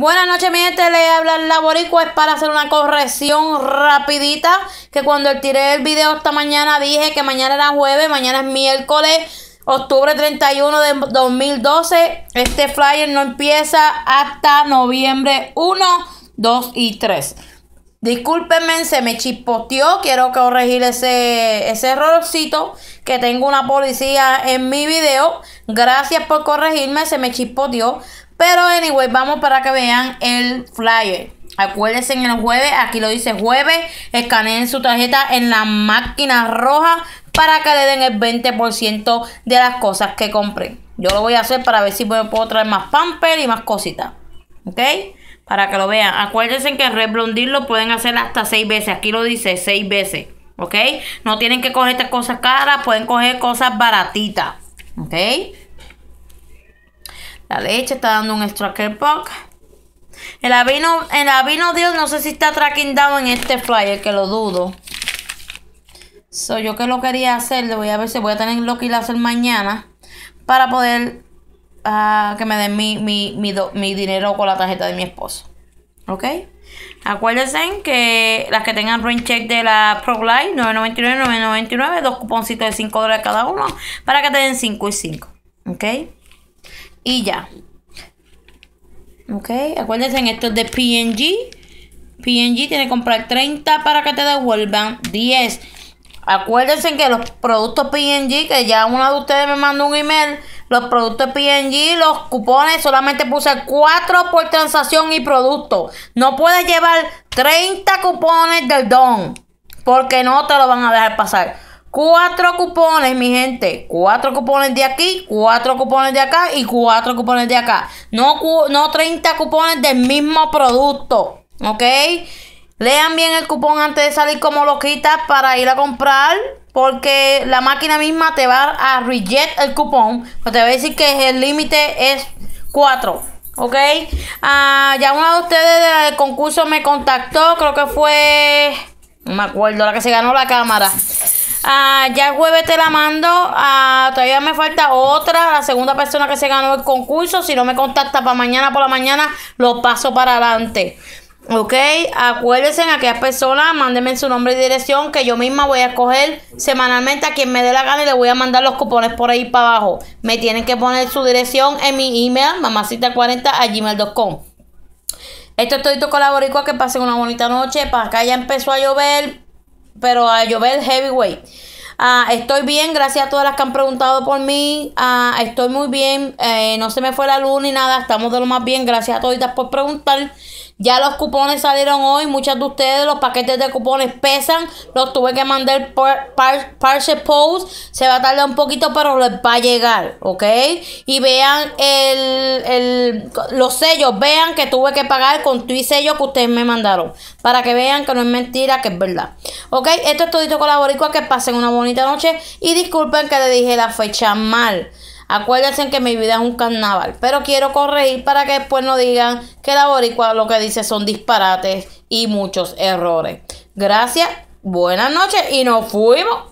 Buenas noches, mi gente. Le habla El Laborico Es para hacer una corrección rapidita. Que cuando tiré el video esta mañana dije que mañana era jueves, mañana es miércoles, octubre 31 de 2012. Este flyer no empieza hasta noviembre 1, 2 y 3. Discúlpenme, se me chispoteó. Quiero corregir ese, ese errorcito que tengo una policía en mi video. Gracias por corregirme, se me chispoteó. Pero anyway, vamos para que vean el flyer. Acuérdense en el jueves, aquí lo dice jueves, escaneen su tarjeta en la máquina roja para que le den el 20% de las cosas que compren. Yo lo voy a hacer para ver si puedo traer más pamper y más cositas. ¿Ok? Para que lo vean. Acuérdense que el lo pueden hacer hasta 6 veces. Aquí lo dice 6 veces. ¿Ok? No tienen que coger estas cosas caras, pueden coger cosas baratitas. ¿Ok? La leche está dando un extracker pack. El avino, el avino Dios, no sé si está tracking down en este flyer, que lo dudo. Soy yo que lo quería hacer, le voy a ver si voy a tener que ir a hacer mañana para poder ah, que me den mi, mi, mi, dinero con la tarjeta de mi esposo. ¿Ok? Acuérdense que las que tengan rain check de la ProGlide, 999, 999, dos cuponcitos de 5 dólares cada uno, para que te den 5 y 5. ¿Ok? Y ya. Ok, acuérdense, en esto es de PNG. PNG tiene que comprar 30 para que te devuelvan 10. Acuérdense que los productos PNG, que ya uno de ustedes me mandó un email, los productos PNG, los cupones, solamente puse 4 por transacción y producto. No puedes llevar 30 cupones del don, porque no te lo van a dejar pasar. Cuatro cupones, mi gente. Cuatro cupones de aquí, cuatro cupones de acá y cuatro cupones de acá. No, no 30 cupones del mismo producto. ¿Ok? Lean bien el cupón antes de salir como lo quitas para ir a comprar. Porque la máquina misma te va a reject el cupón. Pues te va a decir que el límite es 4. ¿Ok? Ah, ya una de ustedes del concurso me contactó. Creo que fue. No me acuerdo, la que se ganó la cámara. Ah, ya el jueves te la mando. Ah, todavía me falta otra, la segunda persona que se ganó el concurso. Si no me contacta para mañana por la mañana, lo paso para adelante. Ok, acuérdense en aquellas personas, mándenme su nombre y dirección que yo misma voy a escoger semanalmente a quien me dé la gana y le voy a mandar los cupones por ahí para abajo. Me tienen que poner su dirección en mi email, mamacita40 gmail.com. Esto es todo con la que pasen una bonita noche. Para acá ya empezó a llover pero a ah, llover heavyweight. Ah, estoy bien, gracias a todas las que han preguntado por mí. Ah, estoy muy bien, eh, no se me fue la luz ni nada, estamos de lo más bien. Gracias a todas por preguntar. Ya los cupones salieron hoy, muchas de ustedes los paquetes de cupones pesan, los tuve que mandar por par, post, se va a tardar un poquito pero les va a llegar, ¿ok? Y vean el, los sellos, vean que tuve que pagar con tu y sello que ustedes me mandaron, para que vean que no es mentira, que es verdad, ¿ok? Esto es todito con que pasen una bonita noche y disculpen que le dije la fecha mal. Acuérdense que mi vida es un carnaval, pero quiero corregir para que después no digan que la boricua lo que dice son disparates y muchos errores. Gracias, buenas noches y nos fuimos.